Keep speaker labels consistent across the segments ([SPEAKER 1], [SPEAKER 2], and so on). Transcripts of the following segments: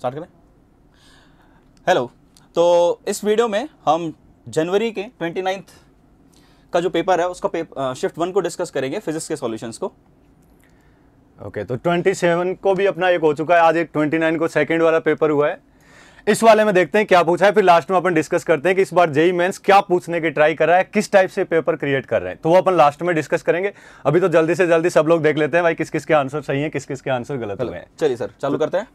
[SPEAKER 1] Start करें hello
[SPEAKER 2] तो इस वीडियो में हम जनवरी के ट्वेंटी का जो पेपर है उसका
[SPEAKER 1] पेपर शिफ्ट वन को डिस्कस करेंगे फिजिक्स के सॉल्यूशंस को ओके okay, तो 27 को भी अपना एक हो चुका है आज एक 29 को सेकंड वाला पेपर हुआ है इस वाले में देखते हैं क्या पूछा है फिर लास्ट में अपन डिस्कस करते हैं कि इस बार जेई मेंस क्या पूछने की ट्राई कर रहा है किस टाइप से पेपर क्रिएट कर रहे हैं तो वो अपन लास्ट में डिस्कस करेंगे अभी तो जल्दी से जल्दी सब लोग देख लेते हैं भाई किस किस के आंसर सही है किस किस के आंसर गलत हुए हैं चलिए सर चालू करते हैं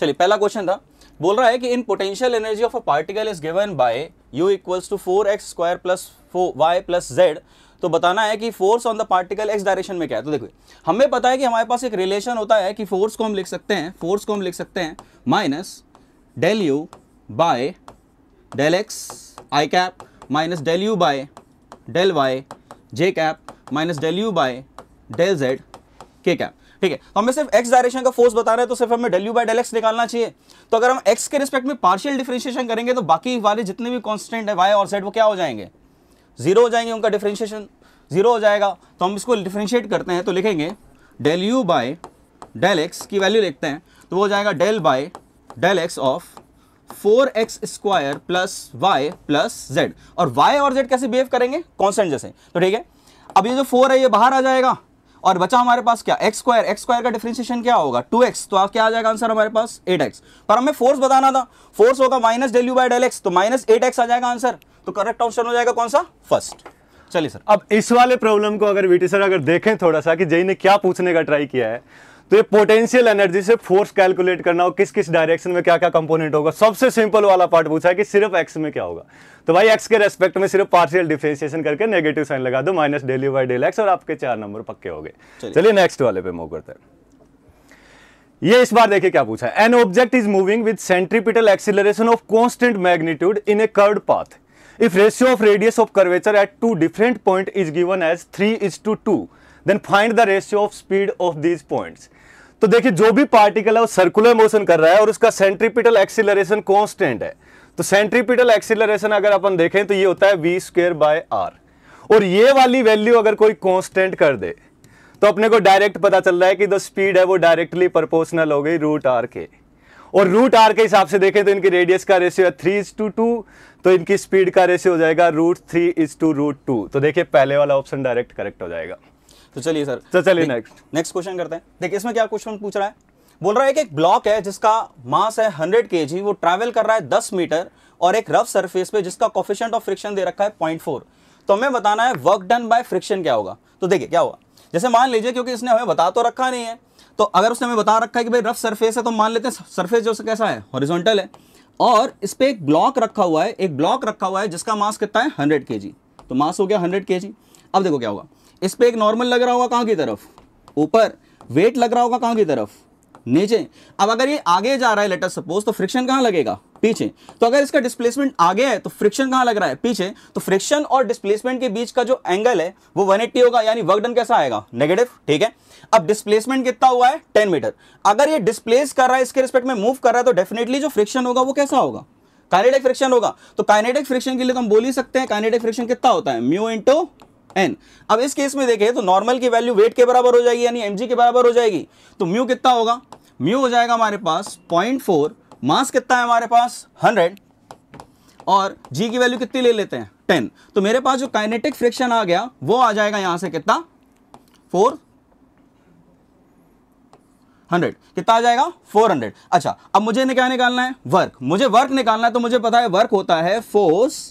[SPEAKER 1] चलिए पहला क्वेश्चन था बोल रहा है कि in potential energy
[SPEAKER 2] of a particle is given by u equals to four x square plus four y plus z तो बताना है कि force on the particle x direction में क्या है तो देखो हमें पता है कि हमारे पास एक रिलेशन होता है कि फोर्स को हम लिख सकते हैं फोर्स को हम लिख सकते हैं minus del u by del x i cap minus del u by del y j cap minus del u by del z k cap ठीक है तो हमें सिर्फ एक्स डायरेक्शन का फोर्स रहे हैं तो सिर्फ हमें del u by by del x निकालना चाहिए तो अगर हम एक्स के रिस्पेक्ट में पार्शियल डिफ्रेंशिएशन करेंगे तो बाकी वाले जितने भी कॉन्स्टेंट है वाई और जेड वो क्या हो जाएंगे जीरो हो जाएंगे उनका डिफ्रेंशिएशन जीरो हो जाएगा तो हम इसको डिफ्रेंशिएट करते हैं तो लिखेंगे del u by del x की वैल्यू लिखते हैं तो वो हो जाएगा del by del x of four x square plus y plus z और वाई और जेड कैसे बिहेव करेंगे कॉन्स्टेंट जैसे तो ठीक है अब ये जो फोर है ये बाहर आ जाएगा और बचा हमारे पास क्या एक्स स्क्वायर एक्स स्क्वायर का डिफ्रेंशिएशन क्या होगा टू एक्स तो क्या आ जाएगा आंसर हमारे पास एट एक्स पर हमें फोर्स बताना था फोर्स होगा minus del u by del x तो
[SPEAKER 1] माइनस एट एक्स आ जाएगा आंसर तो करेक्ट ऑप्शन हो जाएगा कौन
[SPEAKER 2] सा फर्स्ट
[SPEAKER 1] चलिए सर अब इस वाले प्रॉब्लम को अगर वीटी सर अगर देखें थोड़ा सा कि जय ने क्या पूछने का ट्राई किया है तो ये पोटेंशियल एनर्जी से फोर्स कैलकुलेट करना हो किस किस डायरेक्शन में क्या क्या कंपोनेंट होगा सबसे सिंपल वाला पार्ट पूछा है कि सिर्फ एक्स में क्या होगा तो भाई एक्स के रेस्पेक्ट में सिर्फ पार्शियल डिफ्रेंसिएशन करके नेगेटिव साइन लगा दो minus del u by del x और आपके चार नंबर पक्के हो गए चलिए नेक्स्ट वाले पे मूव करते हैं ये इस बार देखिए क्या पूछा an object is moving with centripetal acceleration of constant magnitude in a curved path if ratio of radius of curvature at two different point is given as three is to two then find the ratio of speed of these point तो देखिए जो भी particle है वो circular motion कर रहा है और उसका सेंट्रीपिटल एक्सिलरेशन कॉन्स्टेंट है तो सेंट्रीपिटल एक्सिलरेशन अगर अपन देखें तो ये होता है वी स्क्र बाय आर और ये वाली वैल्यू अगर कोई कॉन्स्टेंट कर दे तो अपने को डायरेक्ट पता चल रहा है कि जो स्पीड है वो डायरेक्टली प्रपोर्शनल हो गई रूट आर के और रूट आर के हिसाब से देखें तो इनकी रेडियस का रेशियो है थ्री इज टू टू तो इनकी स्पीड का रेशियो हो जाएगा root three is to root two तो देखिए पहले वाला ऑप्शन डायरेक्ट करेक्ट हो जाएगा तो चलिए सर तो चलिए नेक्स्ट नेक्स्ट क्वेश्चन करते हैं
[SPEAKER 2] देखिए इसमें क्या क्वेश्चन पूछ रहा है बोल रहा है कि एक ब्लॉक है जिसका मास है 100 के वो ट्रैवल कर रहा है 10 मीटर और एक रफ सरफेस पे जिसका कॉफिशेंट ऑफ फ्रिक्शन दे रखा है 0.4 तो हमें बताना है वर्क डन बाय फ्रिक्शन क्या होगा तो देखिए क्या होगा जैसे मान लीजिए क्योंकि इसने हमें बता तो रखा नहीं है तो अगर उसने हमें बता रखा है कि भाई रफ सरफेस है तो मान लेते हैं सरफेस जो कैसा है हॉरिजॉन्टल है और इस पर एक ब्लॉक रखा हुआ है एक ब्लॉक रखा हुआ है जिसका मास कितना है हंड्रेड के तो मास हो गया हंड्रेड के अब देखो क्या होगा इस पर एक नॉर्मल लग रहा होगा कहाँ की तरफ ऊपर वेट लग रहा होगा कहाँ की तरफ नीचे अब अगर ये आगे जा रहा है लेटर सपोज तो फ्रिक्शन कहाँ लगेगा पीछे तो अगर इसका डिस्प्लेसमेंट आगे है तो फ्रिक्शन कहाँ लग रहा है पीछे तो फ्रिक्शन और डिस्प्लेसमेंट के बीच का जो एंगल है वो 180 होगा यानी वर्क डन कैसा आएगा नेगेटिव ठीक है अब डिस्प्लेसमेंट कितना हुआ है 10 मीटर अगर ये डिस्प्लेस कर रहा है इसके रिस्पेक्ट में मूव कर रहा है तो डेफिनेटली जो फ्रिक्शन होगा वो कैसा होगा काइनेटिक फ्रिक्शन होगा तो काइनेटिक फ्रिक्शन के लिए तो हम बोल ही सकते हैं काइनेटिक फ्रिक्शन कितना होता है म्यू इंटू एन अब इस केस में देखें तो नॉर्मल की वैल्यू वेट के बराबर हो जाएगी यानी एम के बराबर हो जाएगी तो म्यू कितना होगा म्यू हो जाएगा हमारे पास पॉइंट मास कितना है हमारे पास हंड्रेड और जी की वैल्यू कितनी ले लेते हैं टेन तो मेरे पास जो काइनेटिक फ्रिक्शन आ गया वो आ जाएगा यहां से कितना फोर हंड्रेड कितना आ जाएगा फोर हंड्रेड अच्छा अब मुझे क्या निकालना है वर्क मुझे वर्क निकालना है तो मुझे पता है वर्क होता है फोर्स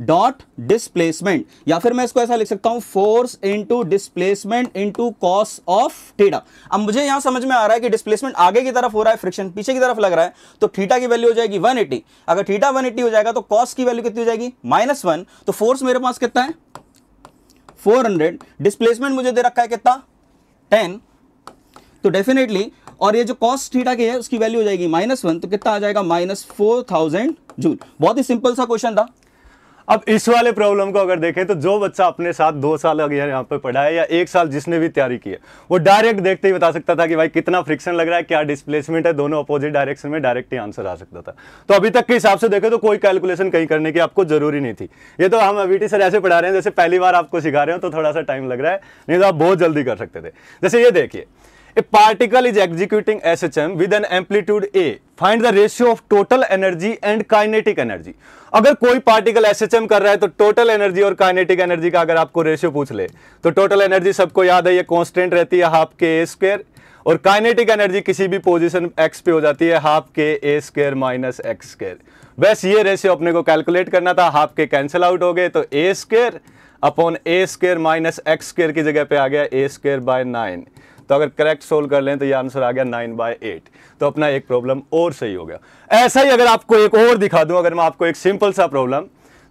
[SPEAKER 2] डॉट डिस्प्लेसमेंट या फिर मैं इसको ऐसा लिख सकता हूं force into displacement into cos of theta अब मुझे यहां समझ में आ रहा है कि डिस्प्लेसमेंट आगे की तरफ हो रहा है फ्रिक्शन पीछे की तरफ लग रहा है तो थीटा की वैल्यू हो जाएगी 180 अगर थीटा 180 हो जाएगा तो कॉस की वैल्यू कितनी हो जाएगी माइनस वन तो फोर्स मेरे पास कितना है 400 डिस्प्लेसमेंट मुझे दे रखा है कितना टेन तो डेफिनेटली और ये जो कॉस्ट थीटा की है उसकी वैल्यू हो जाएगी माइनस वन तो कितना आ जाएगा माइनस फोर थाउजेंड जूल
[SPEAKER 1] बहुत ही सिंपल सा क्वेश्चन था अब इस वाले प्रॉब्लम को अगर देखें तो जो बच्चा अपने साथ दो साल अगर यहाँ पे पढ़ा है या एक साल जिसने भी तैयारी की है वो डायरेक्ट देखते ही बता सकता था कि भाई कितना फ्रिक्शन लग रहा है क्या डिस्प्लेसमेंट है दोनों अपोजिट डायरेक्शन में डायरेक्ट ही आंसर आ सकता था तो अभी तक के हिसाब से देखें तो कोई कैलकुलेशन कहीं करने की आपको जरूरी नहीं थी ये तो हम अभी सर ऐसे पढ़ा रहे हैं जैसे पहली बार आपको सिखा रहे हो तो थोड़ा सा टाइम लग रहा है नहीं तो आप बहुत जल्दी कर सकते थे जैसे ये देखिए a particle is executing S H M with an amplitude A find the ratio of total energy and kinetic energy अगर कोई पार्टिकल एस एच एम कर रहा है तो टोटल एनर्जी और काइनेटिक एनर्जी का अगर आपको रेशियो पूछ ले तो टोटल एनर्जी सबको याद है ये कॉन्स्टेंट रहती है हाफ के ए स्क्वेयर और काइनेटिक एनर्जी किसी भी पोजिशन एक्स पे हो जाती है हाफ के A square minus X square बस ये रेशियो अपने को कैलकुलेट करना था हाफ के कैंसिल आउट हो गए तो A square upon A square minus X square की जगह पे आ गया ए स्क्र बाय नाइन तो अगर करेक्ट सोल्व कर लें तो ये आंसर आ गया नाइन बाय एट तो अपना एक प्रॉब्लम और सही हो गया ऐसा ही अगर आपको एक और दिखा दूं अगर मैं आपको एक सिंपल सा प्रॉब्लम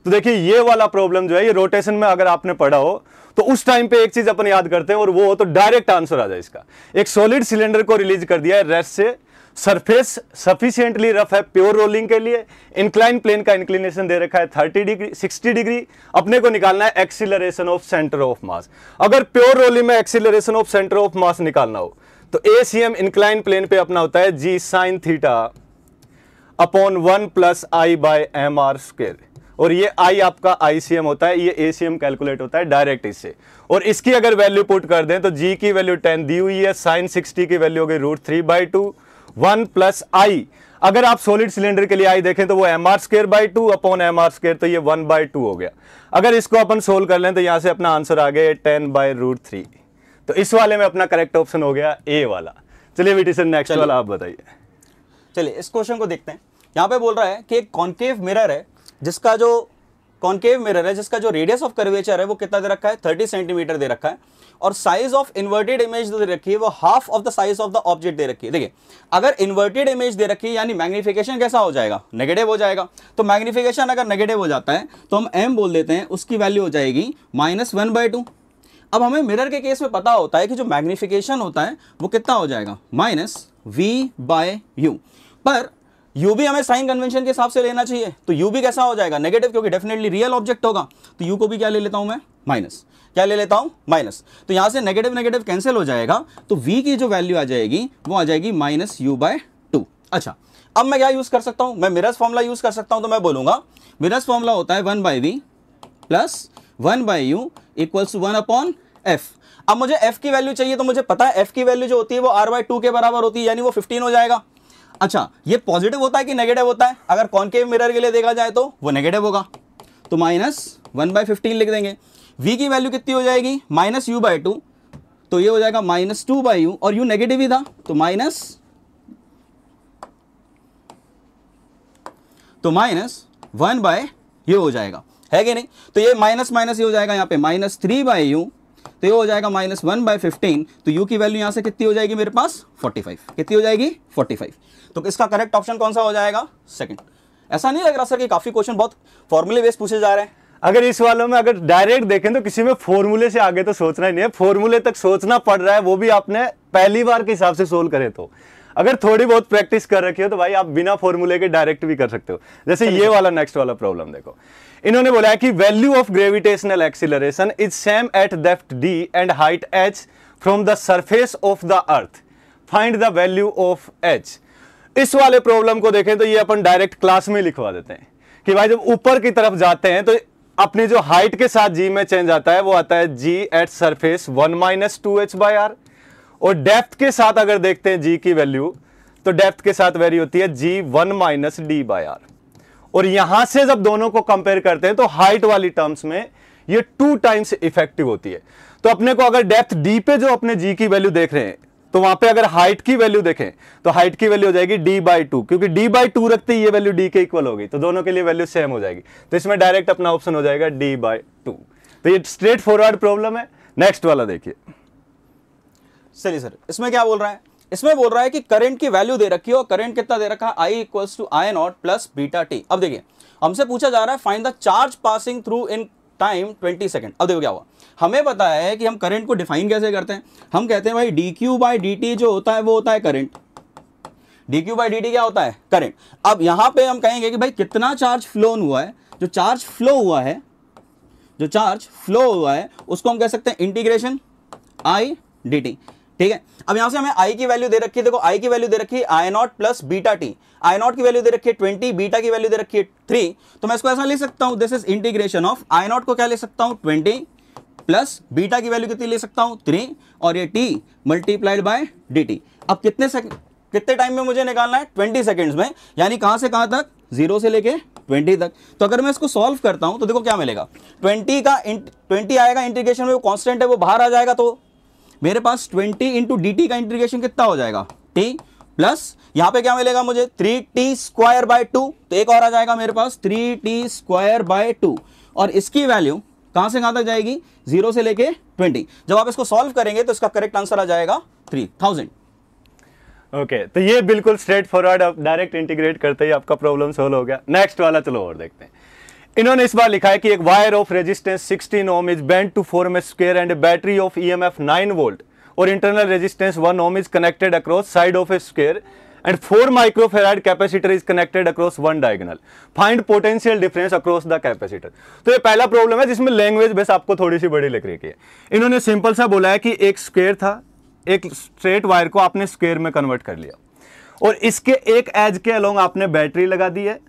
[SPEAKER 1] तो देखिए ये वाला प्रॉब्लम जो है ये रोटेशन में अगर आपने पढ़ा हो तो उस टाइम पे एक चीज अपन याद करते हैं और वो हो तो डायरेक्ट आंसर आ जाए इसका एक सॉलिड सिलेंडर को रिलीज कर दिया है रेस्ट से सरफेस सफिशियंटली रफ है प्योर रोलिंग के लिए इंक्लाइन प्लेन का इंक्लिनेशन दे रखा है 30 डिग्री 60 डिग्री अपने को निकालना है acceleration of centre of mass अगर प्योर रोलिंग में acceleration of centre of mass निकालना हो तो A C M incline plane पे अपना होता है G sine theta upon one plus I by M R square और ये आई आपका आईसीएम होता है ये एसीएम कैलकुलेट होता है डायरेक्ट इससे और इसकी अगर वैल्यू पुट कर दें तो जी की वैल्यू टेन दी हुई है साइन सिक्सटी की वैल्यू हो गई root three by two one plus I अगर आप सोलिड सिलेंडर के लिए आई देखें तो वो M R square by two upon M R square तो ये वन बाई टू हो गया अगर इसको अपन सोल्व कर लें तो यहाँ से अपना आंसर आ गया टेन बाय रूट थ्री तो इस वाले में अपना करेक्ट ऑप्शन हो गया ए वाला चलिए बेटी सर नेक्स्ट वाला आप बताइए चलिए इस क्वेश्चन को देखते हैं यहाँ पे बोल रहा है कि एक कॉन्केव
[SPEAKER 2] मिरर है जिसका जो कॉन्केव मिरर है जिसका जो रेडियस ऑफ कर्वेचर है वो कितना दे रखा है थर्टी सेंटीमीटर दे रखा है और साइज ऑफ इन्वर्टेड इमेज दे रखी है वो half of the size of the object दे रखी है देखिए अगर इन्वर्टेड इमेज दे रखी है यानी मैग्नीफिकेशन कैसा हो जाएगा नेगेटिव हो जाएगा तो मैग्निफिकेशन अगर नेगेटिव हो जाता है तो हम एम बोल देते हैं उसकी वैल्यू हो जाएगी माइनस वन बाई टू अब हमें मिरर के केस में पता होता है कि जो मैग्नीफिकेशन होता है वो कितना हो जाएगा माइनस वी बाय यू पर यू भी हमें साइन कन्वेंशन के हिसाब से लेना चाहिए तो यू भी कैसा हो जाएगा नेगेटिव क्योंकि डेफिनेटली रियल ऑब्जेक्ट होगा तो यू को भी क्या ले लेता हूं मैं माइनस क्या ले लेता हूं माइनस तो यहां से नेगेटिव नेगेटिव कैंसिल हो जाएगा तो वी की जो वैल्यू आ जाएगी वो आ जाएगी माइनस यू बाय टू अच्छा अब मैं क्या यूज कर सकता हूं मैं मिरस फॉर्मुला यूज कर सकता हूं तो मैं बोलूंगा मिरस फॉर्मूला होता है one by V plus one by U equals to one upon F अब मुझे एफ की वैल्यू चाहिए तो मुझे पता है एफ की वैल्यू जो होती है वो आर बाय टू के बराबर होती है यानी वो फिफ्टीन हो जाएगा अच्छा ये पॉजिटिव होता है कि नेगेटिव होता है अगर कॉन्केव मिरर के लिए देखा जाए तो वो नेगेटिव होगा तो माइनस वन बाय फिफ्टीन लिख देंगे वी की वैल्यू कितनी हो जाएगी माइनस यू बाई टू तो ये हो जाएगा माइनस टू बाई यू और यू नेगेटिव ही था तो माइनस तो माइनस वन बाय ये हो जाएगा है कि नहीं तो ये माइनस माइनस ये हो जाएगा यहाँ पे माइनस थ्री बाई यू तो ये हो जाएगा माइनस वन बाई फिफ्टीन तो यू की वैल्यू यहाँ से कितनी हो जाएगी मेरे पास फोर्टी फाइव कितनी हो जाएगी फोर्टी फाइव तो इसका करेक्ट ऑप्शन कौन सा हो जाएगा सेकेंड ऐसा नहीं लग रहा सर कि
[SPEAKER 1] काफ़ी क्वेश्चन बहुत फॉर्मूले बेस्ड पूछे जा रहे हैं अगर इस वालों में अगर डायरेक्ट देखें तो किसी में फॉर्मूले से आगे तो सोचना ही नहीं है फॉर्मूले तक सोचना पड़ रहा है वो भी आपने पहली बार के हिसाब से सोल्व करे तो अगर थोड़ी बहुत प्रैक्टिस कर रखी हो तो भाई आप बिना फॉर्मूले के डायरेक्ट भी कर सकते हो जैसे ये वाला नेक्स्ट वाला प्रॉब्लम देखो इन्होंने बोला है कि value of gravitational acceleration is same at depth D and height H from the surface of the earth find the value of H इस वाले प्रॉब्लम को देखें तो ये अपन डायरेक्ट क्लास में लिखवा देते हैं कि भाई जब ऊपर की तरफ जाते हैं तो अपनी जो हाइट के साथ जी में चेंज आता है वो आता है G at surface one minus two H by R और डेप्थ के साथ अगर देखते हैं जी की वैल्यू तो डेप्थ के साथ वेरी होती है G one minus D by R और यहां से जब दोनों को कंपेयर करते हैं तो हाइट वाली टर्म्स में ये टू टाइम्स इफेक्टिव होती है तो अपने को अगर डेप्थ डी पे जो अपने जी की वैल्यू देख रहे हैं तो वहां पे अगर हाइट की वैल्यू देखें तो हाइट की वैल्यू हो जाएगी डी बाई टू क्योंकि डी बाई टू रखते ही ये वैल्यू डी के इक्वल होगी तो दोनों के लिए वैल्यू सेम हो जाएगी तो इसमें डायरेक्ट अपना ऑप्शन हो जाएगा डी बाई टू तो ये स्ट्रेट फॉरवर्ड प्रॉब्लम है नेक्स्ट वाला देखिए चलिए सर इसमें क्या बोल रहा है इसमें बोल रहा
[SPEAKER 2] है कि करंट की वैल्यू दे रखी हो करंट कितना दे रखा है I equals to I naught plus beta T अब देखिए हमसे पूछा जा रहा है find the charge passing through in time 20 second अब देखो क्या हुआ हमें पता है कि हम करंट को डिफाइन कैसे करते हैं हम कहते हैं भाई D Q by D T जो होता है वो होता है current D Q by D T क्या होता है करेंट अब यहां पर हम कहेंगे कि भाई कितना चार्ज फ्लो हुआ है जो चार्ज फ्लो हुआ है जो चार्ज फ्लो हुआ है उसको हम कह सकते हैं इंटीग्रेशन आई डी टी ठीक है अब यहां से हमें आई की वैल्यू दे रखी है देखो आई की वैल्यू दे रखी है I naught plus beta T I naught की वैल्यू दे रखी है ट्वेंटी बीटा की वैल्यू दे रखी है थ्री तो मैं इसको ऐसा ले सकता हूं this is integration of I naught को क्या ले सकता हूं ट्वेंटी प्लस बीटा की वैल्यू कितनी ले सकता हूं थ्री और ये टी मल्टीप्लाइड बाय डी अब कितने सेकंड कितने टाइम में मुझे निकालना है ट्वेंटी सेकेंड्स में यानी कहां से कहां तक जीरो से लेके ट्वेंटी तक तो अगर मैं इसको सॉल्व करता हूं तो देखो क्या मिलेगा ट्वेंटी का ट्वेंटी आएगा इंटीग्रेशन में वो कांस्टेंट है वो बाहर आ जाएगा तो मेरे पास ट्वेंटी इंटू डी का इंटीग्रेशन कितना हो जाएगा टी प्लस यहां पे क्या मिलेगा मुझे three T square by two तो एक और आ जाएगा मेरे पास three T square by two और इसकी वैल्यू कहां से कहां तक जाएगी जीरो से लेके
[SPEAKER 1] ट्वेंटी जब आप इसको सॉल्व करेंगे तो इसका करेक्ट आंसर आ जाएगा थ्री थाउजेंड ओके okay, तो ये बिल्कुल स्ट्रेट फॉरवर्ड आप डायरेक्ट इंटीग्रेट करते ही आपका प्रॉब्लम सोल्व हो गया नेक्स्ट वाला चलो और देखते हैं इन्होंने इस बार लिखा है कि एक wire of resistance 16 ohm is bend to four M square and battery of EMF e 9 volt और internal resistance 1 ohm is connected across side of a square and 4 microfarad capacitor is connected across one diagonal find potential difference across the capacitor तो ये पहला problem है जिसमें language base आपको थोड़ी सी बड़ी लिख रही है इन्होंने सिंपल सा बोला है कि एक स्क्वेयर था एक स्ट्रेट वायर को आपने स्क्वेयर में कन्वर्ट कर लिया और इसके एक एज के अलोंग आपने बैटरी लगा दी है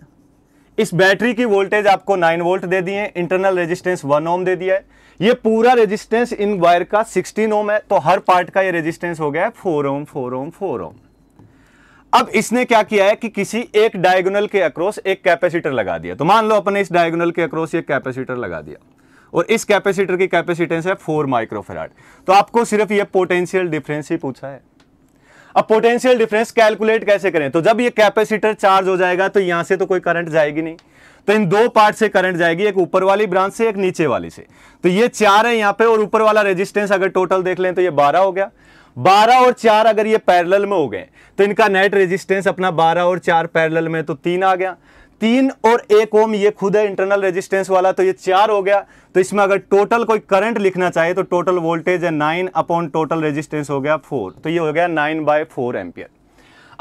[SPEAKER 1] इस बैटरी की वोल्टेज आपको 9 वोल्ट दे दिए इंटरनल रेजिस्टेंस 1 ओम दे दिया है ये पूरा रेजिस्टेंस इन वायर का 16 ओम है तो हर पार्ट का ये रेजिस्टेंस हो गया है 4 ओम 4 ओम 4 ओम अब इसने क्या किया है कि किसी एक डायगोनल के अक्रॉस एक कैपेसिटर लगा दिया तो मान लो अपने इस डायगोनल के अक्रॉस एक कैपेसिटर लगा दिया और इस कैपेसिटर की कैपेसिटेंस है फोर माइक्रोफेराड तो आपको सिर्फ यह पोटेंशियल डिफरेंस ही पूछा है अब पोटेंशियल डिफरेंस कैलकुलेट कैसे करें तो जब ये कैपेसिटर चार्ज हो जाएगा तो यहां से तो कोई करंट जाएगी नहीं तो इन दो पार्ट से करंट जाएगी एक ऊपर वाली ब्रांच से एक नीचे वाली से तो ये चार है यहां पे और ऊपर वाला रेजिस्टेंस अगर टोटल देख लें तो ये बारह हो गया बारह और चार अगर ये पैरेलल में हो गए तो इनका नेट रेजिस्टेंस अपना बारह और चार पैरेलल में तो तीन आ गया तीन और एक ओम ये खुद है इंटरनल रेजिस्टेंस वाला तो ये चार हो गया तो इसमें अगर टोटल कोई करंट लिखना चाहे तो टोटल वोल्टेज है नाइन अपॉन टोटल रेजिस्टेंस हो गया फोर तो ये हो गया नाइन बाय फोर एम्पियर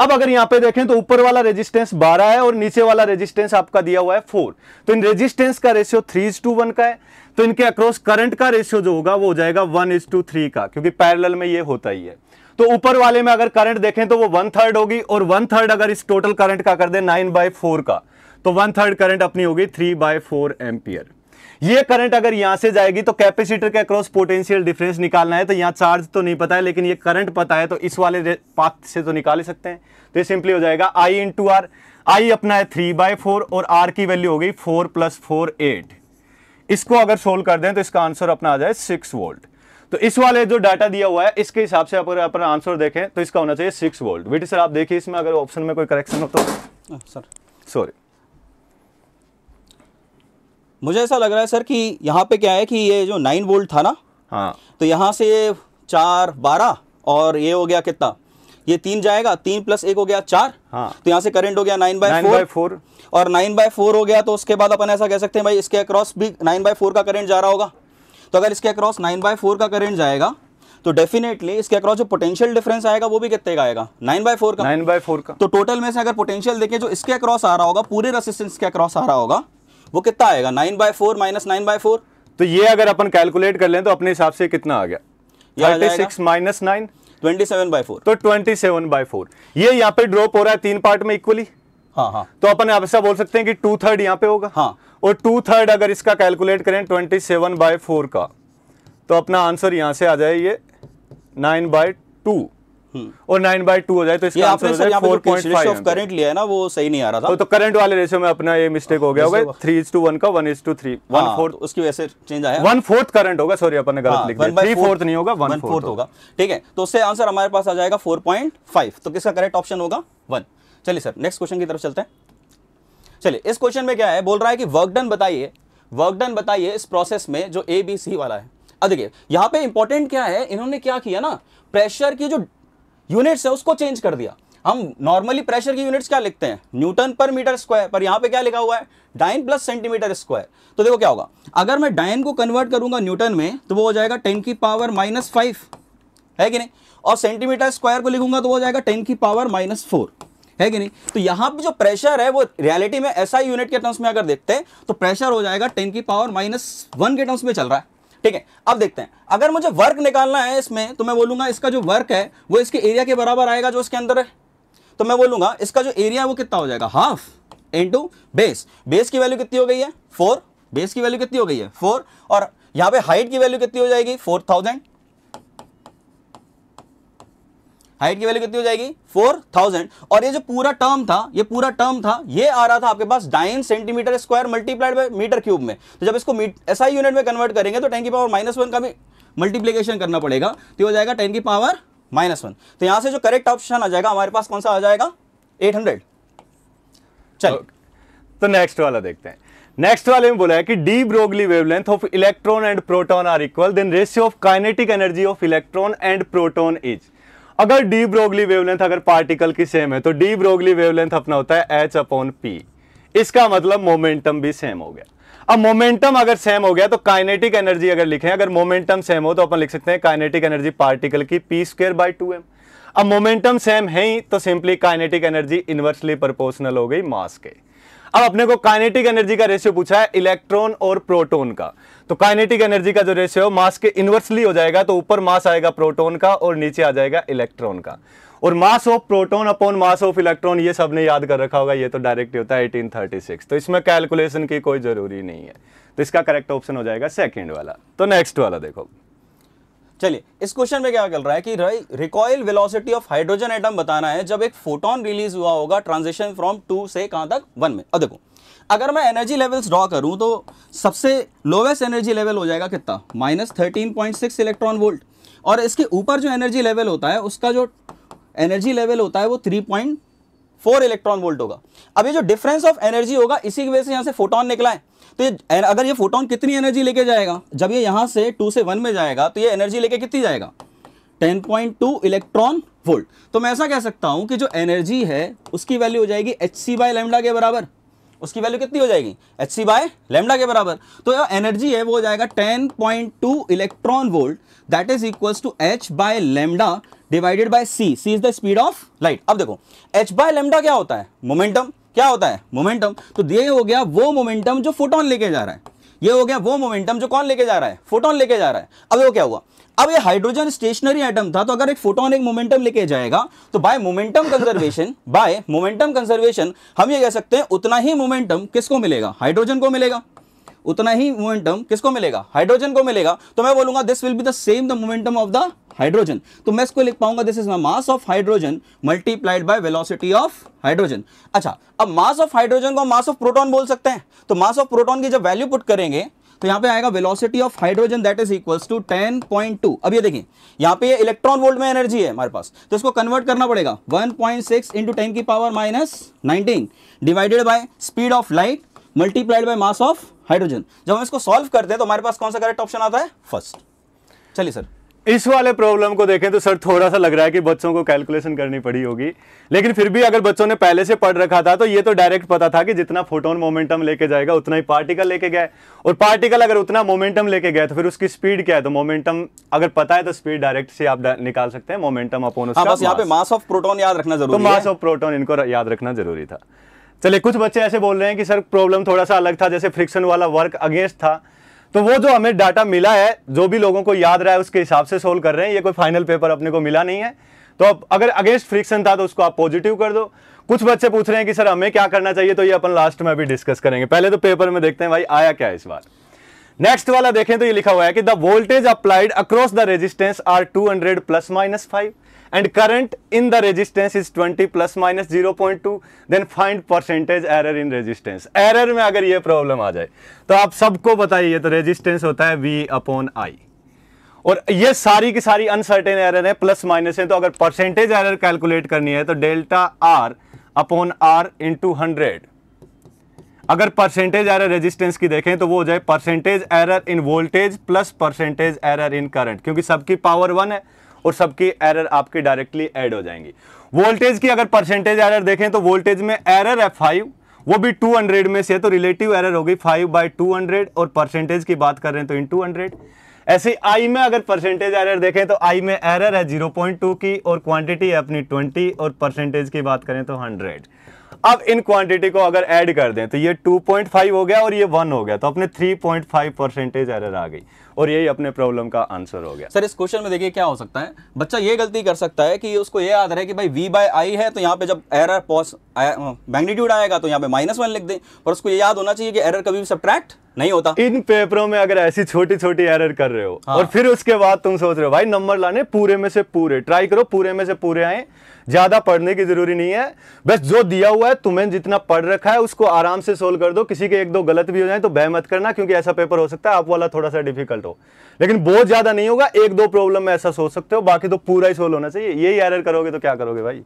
[SPEAKER 1] अब अगर यहां पे देखें तो ऊपर वाला रेजिस्टेंस 12 है और नीचे वाला रेजिस्टेंस आपका दिया हुआ है 4 तो इन रेजिस्टेंस का रेशियो 3 इज टू वन का है तो इनके अक्रॉस करंट का रेशियो जो होगा वो हो जाएगा 1 इज टू थ्री का क्योंकि पैरेलल में ये होता ही है तो ऊपर वाले में अगर करंट देखें तो वो वन थर्ड होगी और वन थर्ड अगर इस टोटल करंट का कर दे नाइन बाय फोर का तो वन थर्ड करंट अपनी होगी थ्री बाय फोर एम्पियर ये करंट अगर यहां से जाएगी तो कैपेसिटर के अक्रॉस पोटेंशियल डिफरेंस निकालना है तो यहां चार्ज तो नहीं पता है लेकिन ये करंट पता है तो इस वाले पाथ से तो निकाल ही सकते हैं तो ये सिंपली हो जाएगा आई इन टू आर आई अपना है थ्री बाय फोर और आर की वैल्यू हो गई फोर प्लस फोर एट इसको अगर सोल्व कर दें तो इसका आंसर अपना आ जाए सिक्स वोल्ट तो इस वाले जो डाटा दिया हुआ है इसके हिसाब से अगर अपना आंसर देखें तो इसका होना चाहिए सिक्स वोल्ट बेटी सर आप देखिए इसमें अगर ऑप्शन में कोई करेक्शन हो तो सर हाँ, सॉरी
[SPEAKER 2] मुझे ऐसा लग रहा है सर कि यहाँ पे क्या है कि ये जो नाइन वोल्ट था ना हाँ तो यहाँ से चार बारह और ये हो गया कितना ये तीन जाएगा तीन प्लस एक हो गया चार हाँ तो यहाँ से करंट हो गया नाइन बाय फोर, फोर और नाइन बाय फोर हो गया तो उसके बाद अपन ऐसा कह सकते हैं भाई इसके अक्रॉस भी नाइन बाय फोर का करंट जा रहा होगा तो अगर इसके अक्रॉस नाइन बाय फोर का करंट जाएगा तो डेफिनेटली इसके अक्रॉस जो पोटेंशियल डिफरेंस आएगा वो भी कितने का आएगा नाइन बाय फोर का नाइन बाय फोर का तो टोटल में से अगर पोटेंशियल देखें जो इसके अक्रॉस आ रहा होगा पूरे रेसिस्टेंस के अक्रॉस आ रहा होगा
[SPEAKER 1] वो कितना आएगा nine by four minus nine by four तो ये अगर अपन कैलकुलेट कर लें तो अपने हिसाब से कितना आ गया six minus nine twenty seven by four तो ट्वेंटी सेवन बाई फोर ये यहाँ पे ड्रॉप हो रहा है तीन पार्ट में इक्वली हाँ हाँ तो अपन ऐसा बोल सकते हैं कि टू थर्ड यहाँ पे होगा हाँ और टू थर्ड अगर इसका कैलकुलेट करें ट्वेंटी सेवन बाय फोर का तो अपना आंसर यहाँ से आ जाए ये नाइन बाय टू हम्म। और नाइन बाई टू हो जाए तो इसका आंसर हो जाए फोर पॉइंट फाइव करंट लिया है ना
[SPEAKER 2] वो सही नहीं आ रहा था तो करंट तो
[SPEAKER 1] वाले रेशियो में अपना ये मिस्टेक हो गया होगा थ्री इज टू वन का one is to three one fourth
[SPEAKER 2] उसकी वजह से चेंज आया वन फोर्थ करंट होगा सॉरी अपने गलत हाँ, लिख दिया थ्री फोर्थ नहीं होगा वन फोर्थ होगा ठीक है तो उससे आंसर हमारे पास आ जाएगा फोर पॉइंट फाइव तो किसका करेक्ट ऑप्शन होगा वन चलिए सर नेक्स्ट क्वेश्चन की तरफ चलते हैं चलिए इस क्वेश्चन में क्या है बोल रहा है कि वर्क डन बताइए वर्क डन बताइए इस प्रोसेस में जो ए बी सी वाला है अब देखिए यहां पे इंपॉर्टेंट क्या है इन्होंने क्या किया ना प्रेशर की जो यूनिट्स है उसको चेंज कर दिया हम नॉर्मली प्रेशर की यूनिट्स क्या लिखते हैं न्यूटन पर मीटर स्क्वायर पर यहां पे क्या लिखा हुआ है डाइन प्लस सेंटीमीटर स्क्वायर तो देखो क्या होगा अगर मैं डाइन को कन्वर्ट करूंगा न्यूटन में तो वो हो जाएगा टेन की पावर माइनस फाइव है कि नहीं और सेंटीमीटर स्क्वायर को लिखूंगा तो वो हो जाएगा टेन की पावर माइनस फोर है कि नहीं तो यहां पर जो प्रेशर है वो रियलिटी में ऐसा यूनिट के टर्म्स में अगर देखते हैं तो प्रेशर हो जाएगा टेन की पावर माइनस वन के टर्म्स में चल रहा है ठीक है अब देखते हैं अगर मुझे वर्क निकालना है इसमें तो मैं बोलूंगा इसका जो वर्क है वो इसके एरिया के बराबर आएगा जो इसके अंदर है तो मैं बोलूंगा इसका जो एरिया है वो कितना हो जाएगा हाफ इंटू बेस बेस की वैल्यू कितनी हो गई है फोर बेस की वैल्यू कितनी हो गई है फोर और यहाँ पे हाइट की वैल्यू कितनी हो जाएगी फोर थाउजेंड हाइट की वैल्यू कितनी हो जाएगी फोर थाउजेंड और ये जो पूरा टर्म था ये पूरा टर्म था ये आ रहा था आपके पास dyne centimetre square multiplied by metre cube में तो जब इसको एस आई यूनिट में कन्वर्ट करेंगे तो टेन की पावर माइनस वन का भी मल्टीप्लीकेशन करना पड़ेगा तो हो जाएगा टेन की पावर माइनस वन तो यहाँ से जो करेक्ट ऑप्शन आ जाएगा हमारे
[SPEAKER 1] पास कौन सा आ जाएगा एट हंड्रेड चलो तो नेक्स्ट तो वाला देखते हैं नेक्स्ट वाले में बोला है कि de Broglie wavelength of electron and proton are equal then ratio of kinetic energy of electron and proton is अगर डी ब्रोगली वेवलेंथ अगर पार्टिकल की सेम है तो डी ब्रोगली वेवलेंथ अपना होता है एच अपॉन पी इसका मतलब मोमेंटम भी सेम हो गया अब मोमेंटम अगर सेम हो गया तो काइनेटिक एनर्जी अगर लिखें अगर मोमेंटम सेम हो तो अपन लिख सकते हैं काइनेटिक एनर्जी पार्टिकल की P square by two M अब मोमेंटम सेम है ही तो simply kinetic energy inversely proportional हो गई मास के अब अपने को काइनेटिक एनर्जी का रेशियो पूछा है इलेक्ट्रॉन और प्रोटोन का तो काइनेटिक एनर्जी का जो रेशियो मास के इन्वर्सली हो जाएगा तो ऊपर मास आएगा प्रोटोन का और नीचे आ जाएगा इलेक्ट्रॉन का और mass of proton upon mass of electron ये सबने याद कर रखा होगा ये तो डायरेक्ट होता है 1836 तो इसमें कैलकुलेशन की कोई जरूरी नहीं है तो इसका करेक्ट ऑप्शन हो जाएगा सेकेंड वाला तो नेक्स्ट वाला देखो चलिए इस क्वेश्चन में क्या चल रहा है कि recoil velocity of hydrogen atom बताना है
[SPEAKER 2] जब एक फोटोन रिलीज हुआ होगा ट्रांजिशन फ्रॉम टू से कहां तक वन में अब देखो अगर मैं एनर्जी लेवल्स ड्रॉ करूं तो सबसे लोवेस्ट एनर्जी लेवल हो जाएगा कितना minus thirteen point six electron volt और इसके ऊपर जो एनर्जी लेवल होता है उसका जो एनर्जी लेवल होता है वो three point four electron volt होगा अब ये जो डिफरेंस ऑफ एनर्जी होगा इसी की वजह से यहाँ से फोटोन निकला है तो ये अगर ये फोटोन कितनी एनर्जी लेके जाएगा जब ये यहाँ से टू से वन में जाएगा तो ये एनर्जी लेके कितनी जाएगा 10.2 इलेक्ट्रॉन वोल्ट तो मैं ऐसा कह सकता हूँ कि जो एनर्जी है उसकी वैल्यू हो जाएगी एच सी बाय लेमडा के बराबर उसकी वैल्यू कितनी हो जाएगी एच सी बाय लेमडा के बराबर तो जो एनर्जी है वो हो जाएगा 10.2 electron volt that is equals to H by lambda divided by C C is the speed of light अब देखो एच बाय लेमडा क्या होता है मोमेंटम क्या होता है मोमेंटम तो ये हो गया वो मोमेंटम जो फोटोन लेके जा रहा है ये हो गया वो मोमेंटम जो कौन लेके जा रहा है फोटोन लेके जा रहा है अब वो क्या हुआ अब ये हाइड्रोजन स्टेशनरी आइटम था तो अगर एक फोटोन एक मोमेंटम लेके जाएगा तो by momentum conservation by momentum conservation हम ये कह सकते हैं उतना ही मोमेंटम किसको मिलेगा हाइड्रोजन को मिलेगा उतना ही मोमेंटम किसको मिलेगा हाइड्रोजन को मिलेगा तो मैं बोलूंगा this will be the same the momentum of the hydrogen तो मैं इसको लिख पाऊंगा this is mass of hydrogen multiplied by velocity of hydrogen अच्छा अब मास ऑफ हाइड्रोजन को मास ऑफ प्रोटॉन बोल सकते हैं तो मास ऑफ प्रोटॉन की जब वैल्यू पुट करेंगे तो यहाँ पे आएगा velocity of hydrogen that is equals to 10.2 अब ये देखिए यहाँ पे ये इलेक्ट्रॉन वोल्ट में एनर्जी है हमारे पास तो इसको कन्वर्ट करना पड़ेगा 1.6 पॉइंट सिक्स इंटू टेन की power minus nineteen divided by speed of light multiplied
[SPEAKER 1] by mass of hydrogen जब हम इसको सॉल्व करते हैं तो हमारे पास कौन सा करेक्ट ऑप्शन आता है फर्स्ट चलिए सर इस वाले प्रॉब्लम को देखें तो सर थोड़ा सा लग रहा है कि बच्चों को कैलकुलेशन करनी पड़ी होगी लेकिन फिर भी अगर बच्चों ने पहले से पढ़ रखा था तो ये तो डायरेक्ट पता था कि जितना फोटोन मोमेंटम लेके जाएगा उतना ही पार्टिकल लेके गए और पार्टिकल अगर उतना मोमेंटम लेके गए तो फिर उसकी स्पीड क्या है तो मोमेंटम अगर पता है तो स्पीड डायरेक्ट से आप निकाल सकते हैं मोमेंटम अपोन हाँ, यहाँ पे मास ऑफ प्रोटोन याद रखना जरूरी तो मास ऑफ प्रोटोन इनको याद रखना जरूरी था चलिए कुछ बच्चे ऐसे बोल रहे हैं कि सर प्रॉब्लम थोड़ा सा अलग था जैसे फ्रिक्शन वाला वर्क अगेंस्ट था तो वो जो हमें डाटा मिला है जो भी लोगों को याद रहा है उसके हिसाब से सोल्व कर रहे हैं ये कोई फाइनल पेपर अपने को मिला नहीं है तो अब अगर अगेंस्ट फ्रिक्शन था तो उसको आप पॉजिटिव कर दो कुछ बच्चे पूछ रहे हैं कि सर हमें क्या करना चाहिए तो ये अपन लास्ट में अभी डिस्कस करेंगे पहले तो पेपर में देखते हैं भाई आया क्या इस बार नेक्स्ट वाला देखें तो ये लिखा हुआ है कि the voltage applied across the resistance R 200 plus minus five and current in the resistance is 20 plus minus 0.2 then find percentage error in resistance error में अगर ye problem आ जाए तो आप सबको बताइए तो resistance होता है V upon I और ये सारी की सारी अनसर्टेन एरर है प्लस माइनस है तो अगर परसेंटेज एरर कैलकुलेट करनी है तो delta R upon R into hundred अगर परसेंटेज एरर रेजिस्टेंस की देखें तो वो हो जाए percentage error in voltage plus percentage error in current क्योंकि सबकी पावर वन है और सबकी एरर आपकी डायरेक्टली ऐड हो जाएंगी वोल्टेज की अगर परसेंटेज एरर देखें तो वोल्टेज में एरर है फाइव वो भी 200 में से तो रिलेटिव एरर होगी फाइव बाई टू और परसेंटेज की बात कर रहे हैं तो इन टू ऐसे आई में अगर परसेंटेज एरर देखें तो आई में एरर है 0.2 की और क्वांटिटी है अपनी 20 और परसेंटेज की बात करें तो 100 अब इन क्वांटिटी को अगर ऐड कर दें तो ये 2.5 हो गया और ये 1 हो गया तो अपने 3.5 परसेंटेज एरर आ गई और यही अपने प्रॉब्लम का आंसर हो गया सर इस क्वेश्चन में देखिए क्या हो सकता है बच्चा ये गलती कर सकता है कि उसको ये याद रहे कि भाई वी बाय आई है
[SPEAKER 2] तो यहाँ पे जब एरर पॉस मैग्नीट्यूड आएगा तो यहाँ पे माइनस वन लिख दें और उसको ये याद होना चाहिए कि एरर
[SPEAKER 1] कभी भी सब्ट्रैक्ट नहीं होता इन पेपरों में अगर ऐसी छोटी छोटी एरर कर रहे हो हाँ। और फिर उसके बाद तुम सोच रहे हो भाई नंबर लाने पूरे में से पूरे ट्राई करो पूरे में से पूरे आए ज़्यादा पढ़ने की ज़रूरी नहीं है बस जो दिया हुआ है तुम्हें जितना पढ़ रखा है उसको आराम से सोल्व कर दो किसी के एक दो गलत भी हो जाए तो भय मत करना क्योंकि ऐसा पेपर हो सकता है आप वाला थोड़ा सा डिफिकल्ट हो लेकिन बहुत ज़्यादा नहीं होगा एक दो प्रॉब्लम में ऐसा सोच सकते हो बाकी तो पूरा ही सोल्व होना चाहिए यही एरर करोगे तो क्या करोगे भाई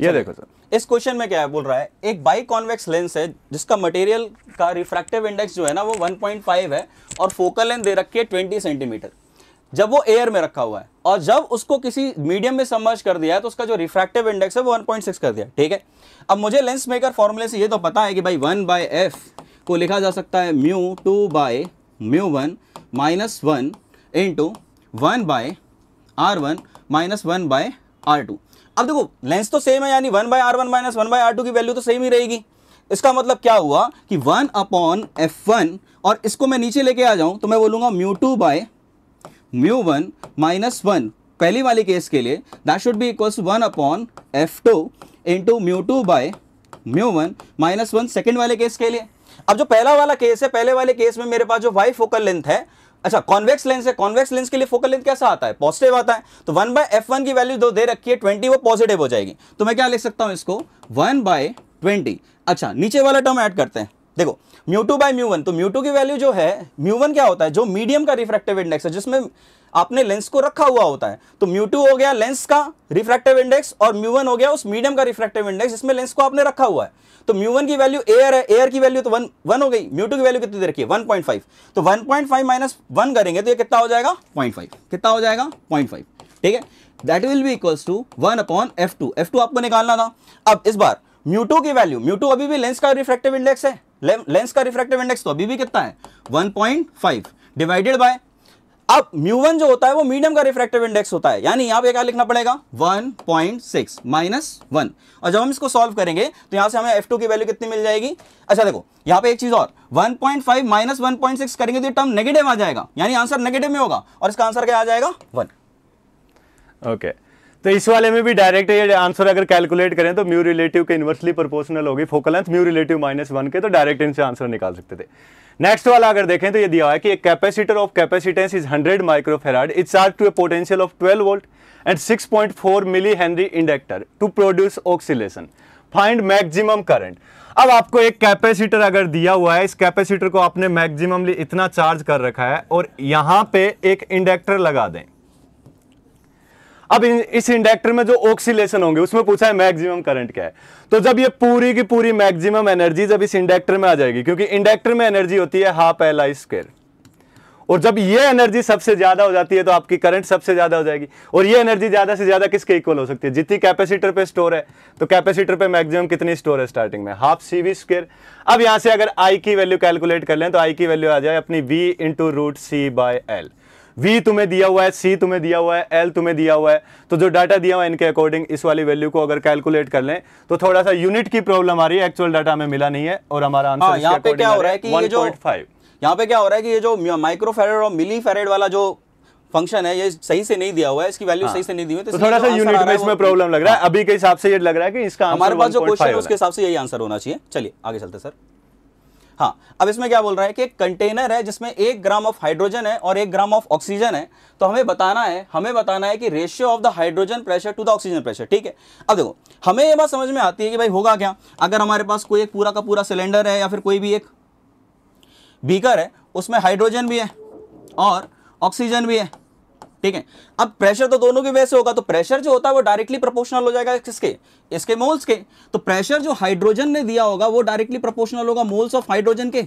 [SPEAKER 1] ये देखो सर
[SPEAKER 2] इस क्वेश्चन में क्या है बोल रहा है एक बाई कॉन्वेक्स लेंस है जिसका मटेरियल का रिफ्रैक्टिव इंडेक्स जो है ना वो 1.5 है और फोकल लेंथ दे रखी है 20 सेंटीमीटर जब वो एयर में रखा हुआ है और जब उसको किसी मीडियम में सबमर्ज कर दिया है तो उसका जो रिफ्रैक्टिव इंडेक्स है वो 1.6 कर दिया ठीक है अब मुझे लेंस मेकर फॉर्मूले से ये तो पता है कि भाई वन बाय एफ को लिखा जा सकता है mu two by mu one minus one into one by R one minus one by R two अब देखो लेंस तो सेम है यानी one by R one minus one by R two की वैल्यू तो सेम ही रहेगी इसका मतलब क्या हुआ कि वन अपॉन एफ वन और इसको मैं नीचे लेके आ जाऊं तो मैं बोलूंगा mu two by mu one minus one पहली वाले केस के लिए that should be equals one upon F two into mu two by mu one minus one second वाले केस के लिए अब जो पहला वाला केस है पहले वाले केस में मेरे पास जो वाई फोकल लेंथ है अच्छा कॉन्वेक्स लेंस है कॉन्वेक्स लेंस के लिए फोकल लेंथ कैसा आता है पॉजिटिव आता है तो वन बाय एफ वन की वैल्यू दो दे रखी है ट्वेंटी वो पॉजिटिव हो जाएगी तो मैं क्या लिख सकता हूं इसको वन बाय ट्वेंटी अच्छा नीचे वाला टर्म ऐड करते हैं देखो mu two by mu one तो म्यू टू की वैल्यू जो है म्यू वन क्या होता है जो मीडियम का रिफ्रेक्टिव इंडेक्स है जिसमें आपने लेंस को रखा हुआ होता है तो म्यू टू हो गया लेंस का रिफ्रेक्टिव इंडेक्स और म्यू वन हो गया उस मीडियम का रिफ्रेक्टिव इंडेक्स जिसमें लेंस को आपने रखा हुआ है तो म्यू वन की वैल्यू एयर है एयर की वैल्यू तो वन वन हो गई म्यू टू की वैल्यू कितनी दे रखी वन पॉइंट फाइव तो one point five minus one करेंगे तो यह कितना हो जाएगा पॉइंट फाइव कितना हो जाएगा पॉइंट फाइव ठीक है that will be equals to one upon F two F two आपको निकालना था अब इस बार म्यू टू की वैल्यू म्यू टू अभी भी लेंस का रिफ्रेक्टिव इंडेक्स है लेंस का रिफ्रैक्टिव इंडेक्स तो अभी भी कितना है 1.5 डिवाइडेड बाय अब म्यू वन जो होता है वो मीडियम का रिफ्रैक्टिव इंडेक्स होता है यानी यहां पे क्या लिखना पड़ेगा 1.6 पॉइंट सिक्स माइनस वन और जब हम इसको सॉल्व करेंगे तो यहां से हमें F2 की वैल्यू कितनी मिल जाएगी अच्छा देखो यहां पे एक चीज और 1.5 पॉइंट फाइव माइनस वन करेंगे तो ये टर्म नेगेटिव आ जाएगा यानी आंसर नेगेटिव में होगा और इसका आंसर क्या आ जाएगा
[SPEAKER 1] वन ओके okay. तो इस वाले में भी डायरेक्ट ये आंसर अगर कैलकुलेट करें तो म्यू रिलेटिव के इन्वर्सली प्रोपोर्शनल होगी focal length mu relative minus one के तो डायरेक्ट इनसे आंसर निकाल सकते थे नेक्स्ट वाला अगर देखें तो ये दिया है कि एक capacitor of capacitance is 100 microfarad is charge to a potential of 12 volt and 6.4 milli henry inductor to produce oscillation find maximum current अब आपको एक कैपेसिटर अगर दिया हुआ है इस कैपेसिटर को आपने मैक्सिममली इतना चार्ज कर रखा है और यहाँ पे एक इंडक्टर लगा दें अब इन, इस इंडक्टर में जो ऑक्सीलेशन होंगे उसमें पूछा है मैक्सिमम करंट क्या है तो जब ये पूरी की पूरी मैक्सिमम एनर्जी जब इस इंडक्टर में आ जाएगी क्योंकि इंडक्टर में एनर्जी होती है हाफ एल आई स्क्र और जब ये एनर्जी सबसे ज्यादा हो जाती है तो आपकी करंट सबसे ज्यादा हो जाएगी और ये एनर्जी ज्यादा से ज्यादा किसके इक्वल हो सकती है जितनी कैपेसिटर पे स्टोर है तो कैपेसिटर पे मैक्सिमम कितनी स्टोर है स्टार्टिंग में हाफ सी वी स्केयर अब यहां से अगर आई की वैल्यू कैलकुलेट कर लें तो आई की वैल्यू आ जाए अपनी V into root C by L V तुम्हें दिया हुआ है सी तुम्हें दिया हुआ है एल तुम्हें दिया हुआ है तो जो डाटा दिया हुआ है इनके अकॉर्डिंग इस वाली वैल्यू को अगर कैलकुलेट कर लें तो थोड़ा सा यूनिट की प्रॉब्लम आ रही है एक्चुअल डाटा हमें मिला नहीं है और हमारा आंसर हाँ, यहाँ पे क्या हो रहा है कि ये जो
[SPEAKER 2] यहाँ पे क्या हो रहा है कि ये जो माइक्रो फेरेड और मिली फेरेड वाला जो फंक्शन है ये सही से नहीं दिया हुआ है इसकी वैल्यू हाँ। सही से नहीं दी हुई तो थोड़ा सा यूनिट में इसमें प्रॉब्लम लग रहा है हाँ।
[SPEAKER 1] अभी के हिसाब से ये लग रहा है कि इसका हमारे पास जो क्वेश्चन है उसके
[SPEAKER 2] हिसाब से यही आंसर होना चाहिए चलिए आगे चलते सर हाँ अब इसमें क्या बोल रहा है कि कंटेनर है जिसमें एक ग्राम ऑफ हाइड्रोजन है और एक ग्राम ऑफ ऑक्सीजन है तो हमें बताना है हमें बताना है कि ratio of the hydrogen pressure to the oxygen pressure ठीक है अब देखो हमें यह बात समझ में आती है कि भाई होगा क्या अगर हमारे पास कोई एक पूरा का पूरा सिलेंडर है या फिर कोई भी एक बीकर है उसमें हाइड्रोजन भी है और ऑक्सीजन भी है ठीक है अब प्रेशर तो दोनों की वजह से होगा तो प्रेशर जो होता है वो डायरेक्टली प्रोपोर्शनल हो जाएगा किसके इसके मोल्स के तो प्रेशर जो हाइड्रोजन ने दिया होगा वो डायरेक्टली प्रोपोर्शनल होगा मोल्स ऑफ हाइड्रोजन के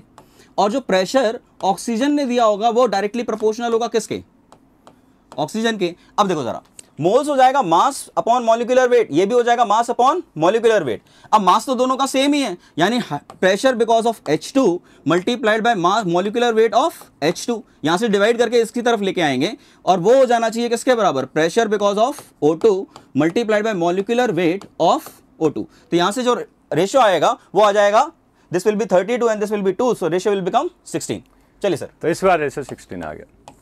[SPEAKER 2] और जो प्रेशर ऑक्सीजन ने दिया होगा वो डायरेक्टली प्रोपोर्शनल होगा किसके ऑक्सीजन के अब देखो जरा मोल्स हो जाएगा मास अपॉन मॉलिकुलर वेट ये भी हो जाएगा मास अपॉन मॉलिकुलर वेट अब मास तो दोनों का सेम ही है यानी pressure because of H two multiplied by mass molecular weight of H two यहाँ से डिवाइड करके इसकी तरफ लेके आएंगे और वो हो जाना चाहिए किसके बराबर pressure because of O two multiplied by molecular weight of O two तो यहाँ से जो रेशियो आएगा वो आ जाएगा this will be thirty two and this will
[SPEAKER 1] be two so ratio will become sixteen चलिए सर तो इस बार रेशियो सिक्सटीन आ गया